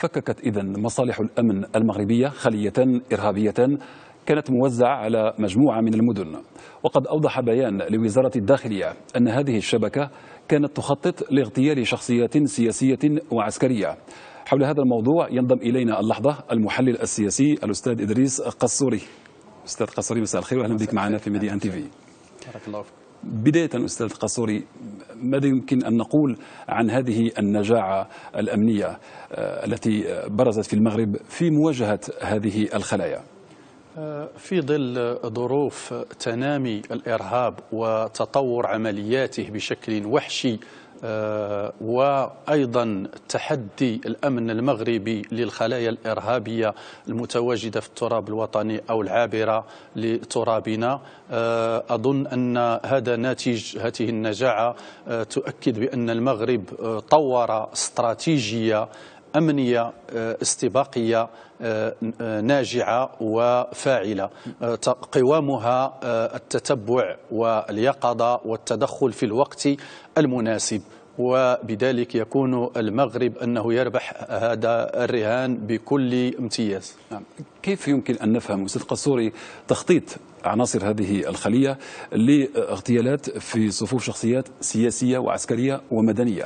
فككت إذا مصالح الأمن المغربية خلية إرهابية كانت موزعة على مجموعة من المدن وقد أوضح بيان لوزارة الداخلية أن هذه الشبكة كانت تخطط لاغتيال شخصيات سياسية وعسكرية حول هذا الموضوع ينضم إلينا اللحظة المحلل السياسي الأستاذ إدريس قصوري أستاذ قصوري مساء الخير وأهلا بك معنا في ميديان تي في بارك الله فيك بداية أستاذ قصوري ماذا يمكن أن نقول عن هذه النجاعة الأمنية آه، التي برزت في المغرب في مواجهة هذه الخلايا في ظل ظروف تنامي الإرهاب وتطور عملياته بشكل وحشي آه، وأيضا تحدي الأمن المغربي للخلايا الإرهابية المتواجدة في التراب الوطني أو العابرة لترابنا آه، أظن أن هذا ناتج هذه النجاعة آه، تؤكد بأن المغرب طور استراتيجية أمنية آه، استباقية آه، آه، ناجعة وفاعلة قوامها التتبع واليقظة والتدخل في الوقت المناسب وبذلك يكون المغرب أنه يربح هذا الرهان بكل امتياز نعم. كيف يمكن أن نفهم أستاذ قصوري تخطيط عناصر هذه الخلية لاغتيالات في صفوف شخصيات سياسية وعسكرية ومدنية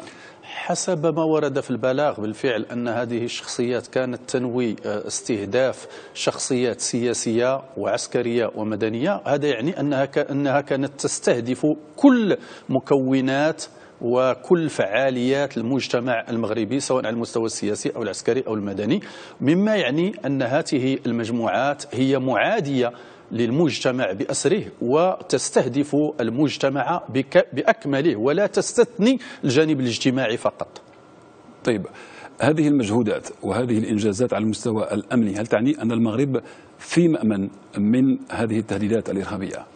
حسب ما ورد في البلاغ بالفعل أن هذه الشخصيات كانت تنوي آه، استهداف شخصيات سياسية وعسكرية ومدنية هذا يعني أنها أنها كانت تستهدف كل مكونات وكل فعاليات المجتمع المغربي سواء على المستوى السياسي أو العسكري أو المدني مما يعني أن هذه المجموعات هي معادية للمجتمع بأسره وتستهدف المجتمع بأكمله ولا تستثني الجانب الاجتماعي فقط طيب هذه المجهودات وهذه الإنجازات على المستوى الأمني هل تعني أن المغرب في مأمن من هذه التهديدات الإرهابية؟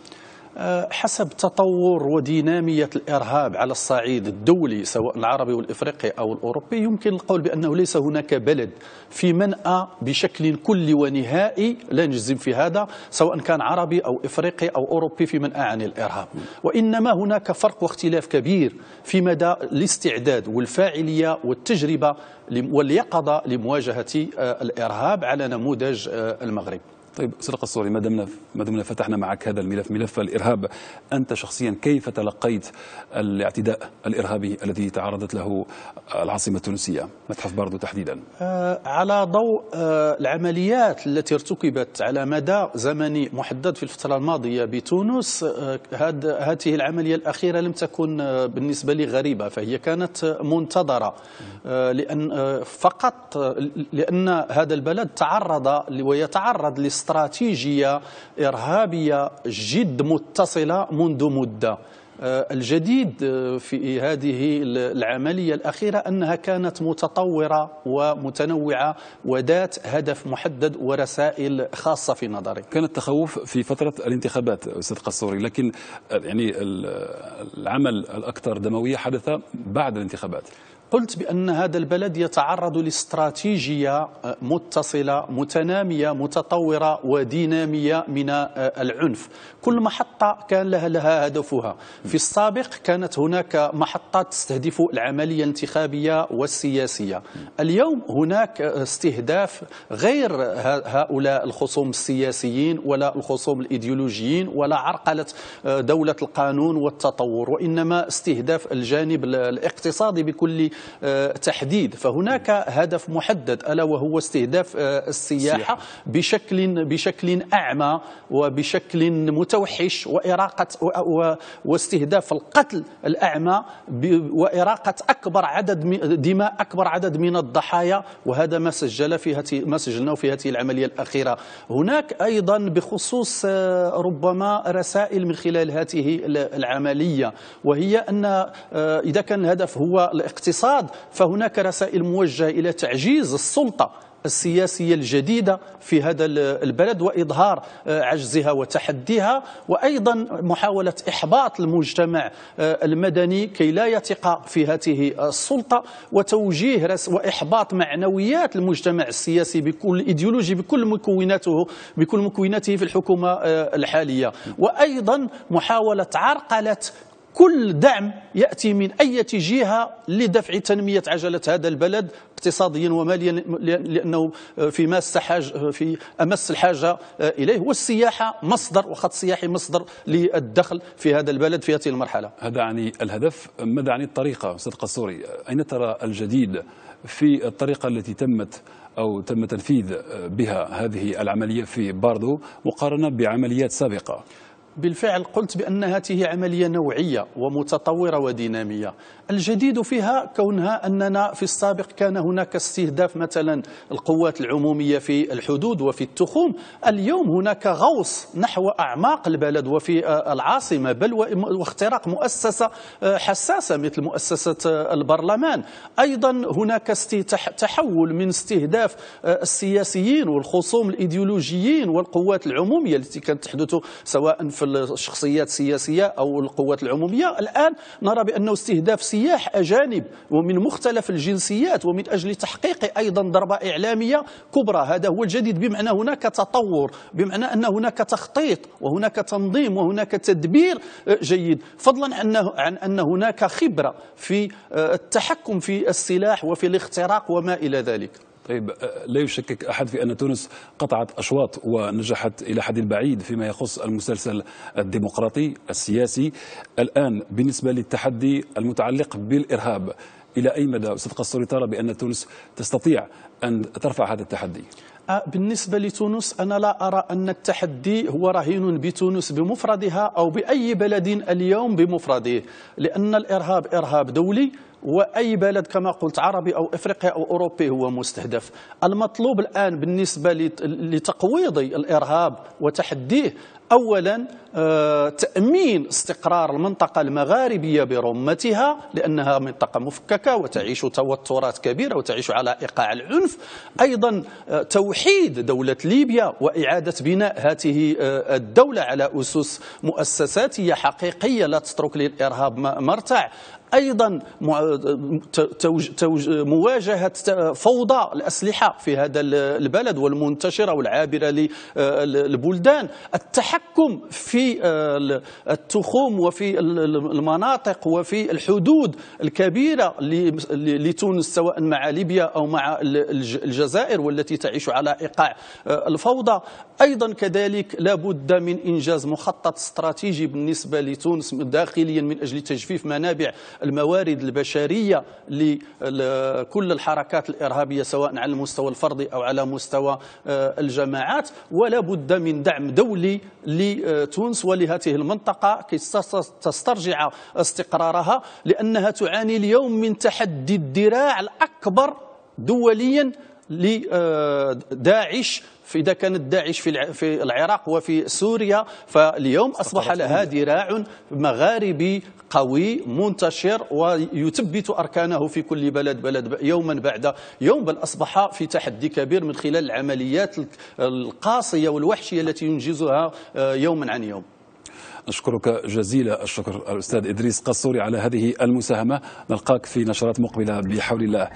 حسب تطور ودينامية الإرهاب على الصعيد الدولي سواء العربي والإفريقي أو الأوروبي يمكن القول بأنه ليس هناك بلد في منأى بشكل كلي ونهائي لا نجزم في هذا سواء كان عربي أو إفريقي أو أوروبي في منأى عن الإرهاب وإنما هناك فرق واختلاف كبير في مدى الاستعداد والفاعلية والتجربة واليقظة لمواجهة آه، الإرهاب على نموذج آه، المغرب طيب صدق الصوري ما دمنا ما دمنا فتحنا معك هذا الملف ملف الارهاب انت شخصيا كيف تلقيت الاعتداء الارهابي الذي تعرضت له العاصمه التونسيه متحف باردو تحديدا آه، على ضوء آه، العمليات التي ارتكبت على مدى زمني محدد في الفتره الماضيه بتونس آه، هذه العمليه الاخيره لم تكن بالنسبه لي غريبه فهي كانت منتظره لان فقط لان هذا البلد تعرض ويتعرض لاست استراتيجية إرهابية جد متصلة منذ مدة آه، الجديد آه، في هذه العملية الأخيرة أنها كانت متطورة ومتنوعة وذات هدف محدد ورسائل خاصة في نظري كان التخوف في فترة الانتخابات أستاذ قصوري لكن آه، يعني العمل الأكثر دموية حدث بعد الانتخابات قلت بأن هذا البلد يتعرض لاستراتيجية آه، متصلة متنامية متطورة ودينامية من آه، العنف كل محطة كان لها لها هدفها في السابق كانت هناك محطات تستهدف العملية الانتخابية والسياسية اليوم هناك آه، استهداف غير هؤلاء الخصوم السياسيين ولا الخصوم الإيديولوجيين ولا عرقلة دولة القانون والتطور وإنما استهداف الجانب الاقتصادي بكل آه، تحديد فهناك هدف محدد ألا وهو استهداف آه، السياحة بشكل بشكل أعمى وبشكل متوحش وإراقة واستهداف القتل الأعمى وإراقة أكبر عدد دماء أكبر عدد من الضحايا وهذا ما سجل في هذه ما سجلناه في هذه العملية الأخيرة هناك أيضا بخصوص آه، ربما رسائل من خلال هذه العملية وهي أن إذا كان الهدف هو الاقتصاد الاقتصاد فهناك رسائل موجهة إلى تعجيز السلطة السياسية الجديدة في هذا البلد وإظهار آه، عجزها وتحديها وأيضا محاولة إحباط المجتمع آه، المدني كي لا يثق في هذه السلطة وتوجيه وإحباط معنويات المجتمع السياسي بكل إيديولوجي بكل مكوناته بكل مكوناته في الحكومة آه، الحالية وأيضا محاولة عرقلة كل دعم يأتي من أي جهة لدفع تنمية عجلة هذا البلد اقتصاديا وماليا لأنه في ماس حاج في أمس الحاجة إليه والسياحة مصدر وخط سياحي مصدر للدخل في هذا البلد في هذه المرحلة هذا يعني الهدف ماذا عن يعني الطريقة أستاذ قصوري أين ترى الجديد في الطريقة التي تمت أو تم تنفيذ بها هذه العملية في باردو مقارنة بعمليات سابقة بالفعل قلت بأن هذه عملية نوعية ومتطورة ودينامية الجديد فيها كونها أننا في السابق كان هناك استهداف مثلا القوات العمومية في الحدود وفي التخوم اليوم هناك غوص نحو أعماق البلد وفي آه، العاصمة بل واختراق مؤسسة آه، حساسة مثل مؤسسة آه، البرلمان أيضا هناك تحول من استهداف السياسيين والخصوم الإيديولوجيين والقوات العمومية التي كانت تحدث سواء في الشخصيات السياسية أو القوات العمومية الآن نرى بأنه استهداف سياح أجانب ومن مختلف الجنسيات ومن أجل تحقيق أيضا ضربة إعلامية كبرى هذا هو الجديد بمعنى هناك تطور بمعنى أن هناك تخطيط وهناك تنظيم وهناك تدبير جيد فضلا أنه عن أن هناك خبرة في التحكم في السلاح وفي الاختراق وما إلى ذلك طيب أه، لا يشكك أحد في أن تونس قطعت أشواط ونجحت إلى حد بعيد فيما يخص المسلسل الديمقراطي السياسي الآن بالنسبة للتحدي المتعلق بالإرهاب إلى أي مدى أستاذ قصوري ترى بأن تونس تستطيع أن ترفع هذا التحدي؟ أه، بالنسبة لتونس أنا لا أرى أن التحدي هو رهين بتونس بمفردها أو بأي بلد اليوم بمفرده لأن الإرهاب إرهاب دولي واي بلد كما قلت عربي او افريقي او اوروبي هو مستهدف المطلوب الان بالنسبه لتقويض الارهاب وتحديه اولا آه، تامين استقرار المنطقه المغاربيه برمتها لانها منطقه مفككه وتعيش توترات كبيره وتعيش على ايقاع العنف ايضا آه، توحيد دوله ليبيا واعاده بناء هذه آه، الدوله على اسس مؤسساتيه حقيقيه لا تترك للارهاب مرتع أيضا مواجهة فوضى الأسلحة في هذا البلد والمنتشرة والعابرة للبلدان التحكم في التخوم وفي المناطق وفي الحدود الكبيرة لتونس سواء مع ليبيا أو مع الجزائر والتي تعيش على إيقاع آه، الفوضى أيضا كذلك لابد من إنجاز مخطط استراتيجي بالنسبة لتونس داخليا من أجل تجفيف منابع الموارد البشرية لكل الحركات الإرهابية سواء على المستوى الفردي أو على مستوى آه، الجماعات ولا بد من دعم دولي لتونس ولهذه المنطقة كي تسترجع استقرارها لأنها تعاني اليوم من تحدي الذراع الأكبر دوليا لداعش إذا كانت داعش في العراق وفي سوريا فاليوم أصبح لها ذراع مغاربي قوي منتشر ويثبت أركانه في كل بلد بلد يوما بعد يوم بل أصبح في تحدي كبير من خلال العمليات القاسية والوحشية التي ينجزها آه، يوما عن يوم نشكرك جزيل الشكر الأستاذ إدريس قصوري على هذه المساهمة نلقاك في نشرات مقبلة بحول الله